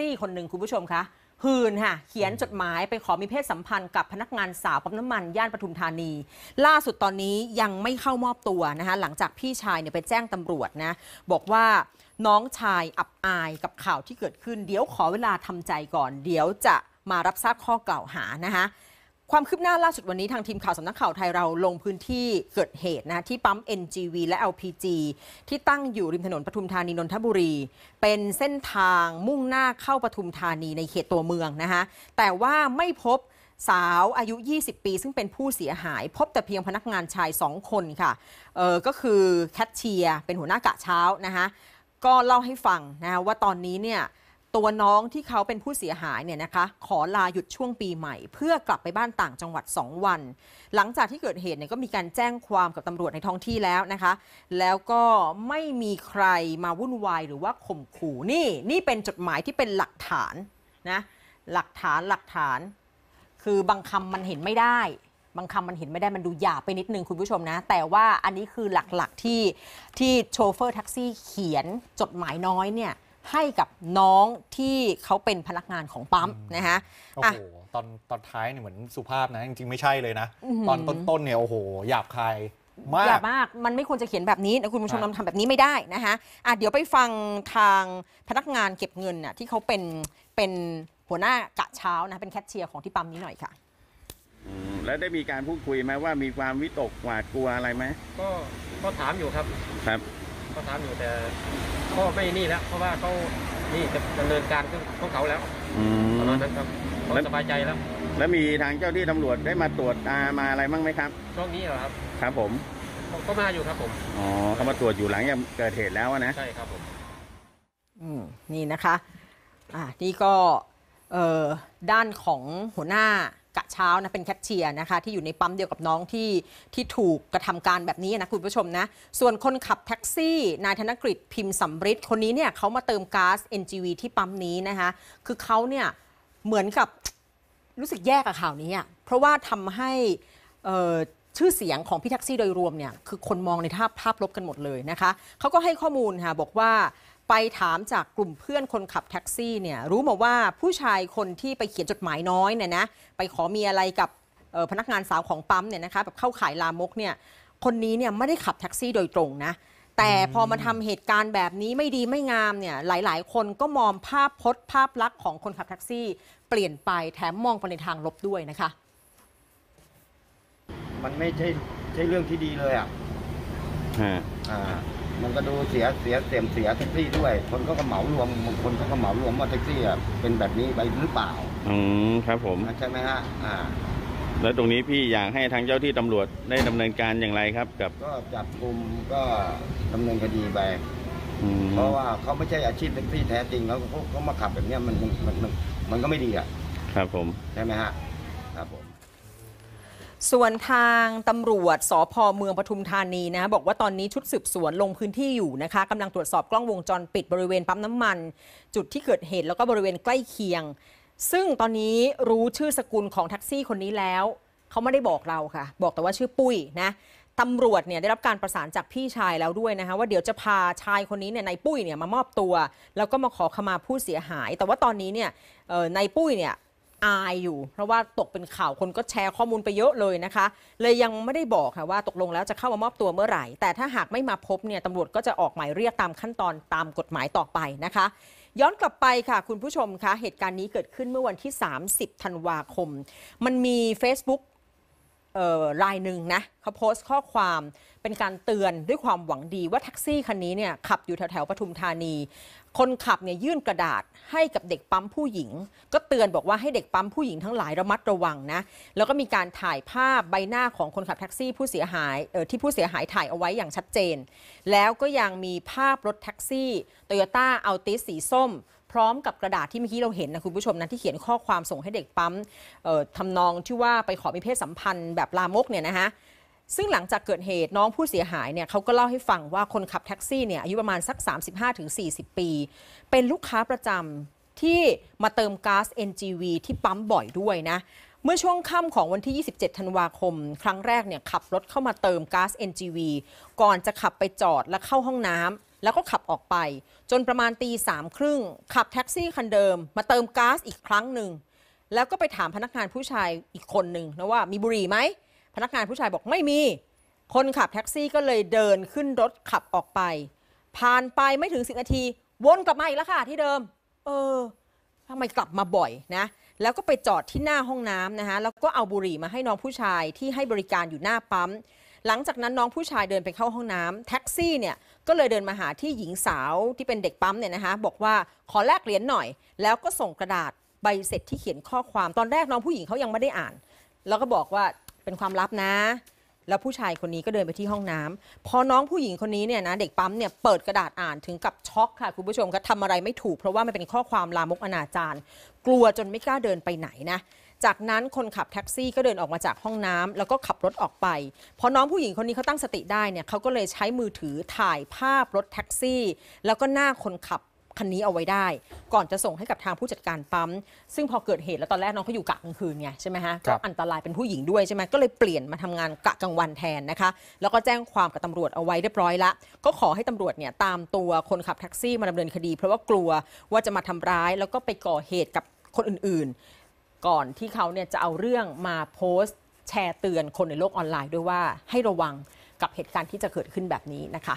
ซี่คนหนึ่งคุณผู้ชมคะหืนค่ะเขียนจดหมายไปขอมีเพศสัมพันธ์กับพนักงานสาว ปั๊มน้ำมัน ย่านปทุมธานี ล่าสุดตอนนี้ยังไม่เข้ามอบตัวนะคะหลังจากพี่ชายเนี่ยไปแจ้งตำรวจนะ บอกว่าน้องชายอับอายกับข่าวที่เกิดขึ้น เดี๋ยวขอเวลาทำใจก่อน เดี๋ยวจะมารับทราบข้อกล่าวหานะคะความคืบหน้าล่าสุดวันนี้ทางทีมข่าวสำนักข่าวไทยเราลงพื้นที่เกิดเหตุนะที่ปั๊ม NGV และ LPG ที่ตั้งอยู่ริมถนนปทุมธานี นนทบุรี เป็นเส้นทางมุ่งหน้าเข้าปทุมธานีในเขตตัวเมืองนะคะแต่ว่าไม่พบสาวอายุ 20 ปี ซึ่งเป็นผู้เสียหาย พบแต่เพียงพนักงานชาย 2 คนค่ะเออก็คือ แคทเชียร์เป็นหัวหน้ากะเช้านะคะก็เล่าให้ฟังนะว่าตอนนี้เนี่ยตัวน้องที่เขาเป็นผู้เสียหายเนี่ยนะคะขอลาหยุดช่วงปีใหม่เพื่อกลับไปบ้านต่างจังหวัด 2 วัน หลังจากที่เกิดเหตุเนี่ยก็มีการแจ้งความกับตำรวจในท้องที่แล้วนะคะ แล้วก็ไม่มีใครมาวุ่นวาย หรือว่าข่มขู่นี่ นี่เป็นจดหมายที่เป็นหลักฐานนะหลักฐานหลักฐาน คือบางคำมันเห็นไม่ได้ บางคำมันเห็นไม่ได้มันดูหยาบไปนิดนึงคุณผู้ชมนะ แต่ว่าอันนี้คือหลักๆที่ที่โชเฟอร์แท็กซี่เขียนจดหมายน้อยเนี่ยให้กับน้องที่เขาเป็นพนักงานของปั๊มนะฮะโอ้โหตอนตอนท้ายเนี่ยเหมือนสุภาพนะ จริง ๆ ไม่ใช่เลยนะ ตอนต้นนเนี่ยโอ้โหหยาบคายมากหยาบมาก มันไม่ควรจะเขียนแบบนี้นะคุณผู้ชมนำทำแบบนี้ไม่ได้นะคะอ่ะเดี๋ยวไปฟังทางพนักงานเก็บเงินน่ะที่เขาเป็นเป็นหัวหน้ากะเช้านะเป็นแคชเชียร์ของที่ปั๊มนี้หน่อยค่ะแล้วได้มีการพูดคุยไหมว่ามีความวิตกหวาดกลัวอะไรไหมก็ก็ถามอยู่ครับ ครับเขาถามอยู่แต่ก็ไม่นี่แล้วเพราะว่าเขานี่จะดำเนินการขึ้นองเขาแล้วอืมนั้นครับเขสบายใจแล้ว แล้วมีทางเจ้าที่ตำรวจได้มาตรวจอามาอะไรบ้างไหมครับช่วงนี้เหรอครับ ครับผมก็มาอยู่ครับผมอ๋อเขามาตรวจอยู่หลังจากเกิดเหตุแล้วนะใช่ครับผมอืมนี่นะคะอ่านี่ก็เอ่อด้านของหัวหน้าะเช้านะ เป็นแคชเชียร์นะคะที่อยู่ในปั๊มเดียวกับน้องที่ที่ถูกกระทำการแบบนี้นะ คุณผู้ชมนะ ส่วนคนขับแท็กซี่ นายธนกฤษพิมพ์สัมฤทธิ์คนนี้เนี่ยเขามาเติมก๊าซ NGV ที่ปั๊มนี้นะคะคือเขาเนี่ยเหมือนกับรู้สึกแย่กับข่าวนี้อ่ะเพราะว่าทำให้ชื่อเสียงของพี่แท็กซี่โดยรวมเนี่ยคือคนมองในภาพภาพลบกันหมดเลยนะคะเขาก็ให้ข้อมูลค่ะบอกว่า ไปถามจากกลุ่มเพื่อนคนขับแท็กซี่เนี่ยรู้มาว่าผู้ชายคนที่ไปเขียนจดหมายน้อยเนี่ยนะไปขอมีอะไรกับพนักงานสาวของปั๊มเนี่ยนะคะแบบเข้าขายลามกเนี่ยคนนี้เนี่ยไม่ได้ขับแท็กซี่โดยตรงนะแต่พอมาทำเหตุการณ์แบบนี้ไม่ดีไม่งามเนี่ยหลายๆ คนก็มองภาพพจน์ภาพลักษณ์ของคนขับแท็กซี่ เปลี่ยนไปแถมมองไปในทางลบด้วยนะคะมันไม่ใช่ใช่เรื่องที่ดีเลยอ่ะฮะอ่า มันก็ดูเสียเสียเสียมเสียแท็กซี่ด้วย คนก็กระเหมารวมบางคนก็กระเหมารวมว่าแท็กซี่อ่ะเป็นแบบนี้ไปหรือเปล่า อืมครับผมใช่ไหมฮะ อ่า แล้วตรงนี้พี่อยากให้ทางเจ้าที่ตำรวจได้ดำเนินการอย่างไรครับกับก็จับกลุ่มก็ดำเนินคดีไปเพราะว่าเขาไม่ใช่อาชีพแท็กซี่แท้จริงแล้วเขาเขามาขับแบบเนี้ยมันมันมันมันก็ไม่ดีอ่ะครับผมใช่ไหมฮะ ครับผมส่วนทางตำรวจสพเมืองปทุมธานีนะบอกว่าตอนนี้ชุดสืบสวนลงพื้นที่อยู่นะคะกำลังตรวจสอบกล้องวงจรปิดบริเวณปั๊มน้ำมัน จุดที่เกิดเหตุแล้วก็บริเวณใกล้เคียง ซึ่งตอนนี้รู้ชื่อสกุลของแท็กซี่คนนี้แล้ว เขาไม่ได้บอกเราค่ะ บอกแต่ว่าชื่อปุ้ยนะ ตำรวจเนี่ยได้รับการประสานจากพี่ชายแล้วด้วยนะคะว่าเดี๋ยวจะพาชายคนนี้เนี่ยนายปุ้ยเนี่ยมามอบตัว แล้วก็มาขอขมาผู้เสียหาย แต่ว่าตอนนี้เนี่ยนายปุ้ยเนี่ยอายอยู่เพราะว่าตกเป็นข่าวคนก็แชร์ข้อมูลไปเยอะเลยนะคะ เลยยังไม่ได้บอกค่ะว่าตกลงแล้วจะเข้ามามอบตัวเมื่อไหร่ แต่ถ้าหากไม่มาพบเนี่ยตำรวจก็จะออกหมายเรียกตามขั้นตอนตามกฎหมายต่อไปนะคะ ย้อนกลับไปค่ะคุณผู้ชมคะ เหตุการณ์นี้เกิดขึ้นเมื่อวันที่ 30ธันวาคม มันมี Facebook ลายหนึ่งนะเขาโพสต์ข้อความเป็นการเตือนด้วยความหวังดีว่าแท็กซี่คันนี้เนี่ยขับอยู่แถวแถวปทุมธานีคนขับเนี่ยยื่นกระดาษให้กับเด็กปั๊มผู้หญิง ก็เตือนบอกว่าให้เด็กปั๊มผู้หญิงทั้งหลายระมัดระวังนะแล้วก็มีการถ่ายภาพใบหน้าของคนขับแท็กซี่ผู้เสียหายเออที่ผู้เสียหายถ่ายเอาไว้อย่างชัดเจน แล้วก็ยังมีภาพรถแท็กซี่โตโยต้าอัลติสสีส้ม พร้อมกับกระดาษที่เมื่อกี้เราเห็นนะคุณผู้ชมนะที่เขียนข้อความส่งให้เด็กปั๊มทำนองที่ว่าไปขอมีเพศสัมพันธ์แบบลามกเนี่ยนะฮะซึ่งหลังจากเกิดเหตุน้องผู้เสียหายเนี่ยเขาก็เล่าให้ฟังว่าคนขับแท็กซี่เนี่ยอายุประมาณสัก 35-40 ปี เป็นลูกค้าประจำที่มาเติมก๊าซ NGV ที่ปั๊มบ่อยด้วยนะเมื่อช่วงค่ำของวันที่ 27 ธันวาคม ครั้งแรกเนี่ยขับรถเข้ามาเติมก๊าซ NGV ก่อนจะขับไปจอดและเข้าห้องน้ำแล้วก็ขับออกไป จนประมาณตีสามครึ่ง ขับแท็กซี่คันเดิมมาเติมก๊าซอีกครั้งหนึ่งแล้วก็ไปถามพนักงานผู้ชายอีกคนหนึ่งนะว่า มีบุหรี่ไหมพนักงานผู้ชายบอกไม่มี คนขับแท็กซี่ก็เลยเดินขึ้นรถขับออกไป ผ่านไปไม่ถึงสิบนาทีวนกลับมาอีกแล้วค่ะที่เดิม เออทำไมกลับมาบ่อยนะ แล้วก็ไปจอดที่หน้าห้องน้ำนะคะ แล้วก็เอาบุหรี่มาให้น้องผู้ชายที่ให้บริการอยู่หน้าปั๊ม หลังจากนั้นน้องผู้ชายเดินไปเข้าห้องน้ำ แท็กซี่เนี่ยก็เลยเดินมาหาที่หญิงสาวที่เป็นเด็กปั๊มเนี่ยนะคะ บอกว่าขอแลกเหรียญหน่อย แล้วก็ส่งกระดาษใบเสร็จที่เขียนข้อความ ตอนแรกน้องผู้หญิงเขายังไม่ได้อ่าน แล้วก็บอกว่าเป็นความลับนะ แล้วผู้ชายคนนี้ก็เดินไปที่ห้องน้ำพอน้องผู้หญิงคนนี้เนี่ยนะเด็กปั๊มเนี่ยเปิดกระดาษอ่านถึงกับช็อกค่ะคุณผู้ชมก็ทำอะไรไม่ถูกเพราะว่ามันเป็นข้อความลามกอนาจาร กลัวจนไม่กล้าเดินไปไหนนะ จากนั้นคนขับแท็กซี่ก็เดินออกมาจากห้องน้ำ แล้วก็ขับรถออกไป พอน้องผู้หญิงคนนี้เขาตั้งสติได้เนี่ยเขาก็เลยใช้มือถือถ่ายภาพรถแท็กซี่ แล้วก็หน้าคนขับคันนี้เอาไว้ได้ ก่อนจะส่งให้กับทางผู้จัดการปั๊ม ซึ่งพอเกิดเหตุแล้วตอนแรกน้องเขาอยู่กะกลางคืนไงใช่ไหมฮะก็อันตรายเป็นผู้หญิงด้วยใช่ไหมก็เลยเปลี่ยนมาทำงานกะกลางวันแทนนะคะ แล้วก็แจ้งความกับตำรวจเอาไว้เรียบร้อยละก็ขอให้ตำรวจเนี่ยตามตัวคนขับแท็กซี่มาดำเนินคดีเพราะว่ากลัวว่าจะมาทำร้าย แล้วก็ไปก่อเหตุกับคนอื่นๆ ก่อนที่เขาเนี่ยจะเอาเรื่องมาโพสต์แชร์เตือนคนในโลกออนไลน์ด้วยว่าให้ระวังกับเหตุการณ์ที่จะเกิดขึ้นแบบนี้นะคะ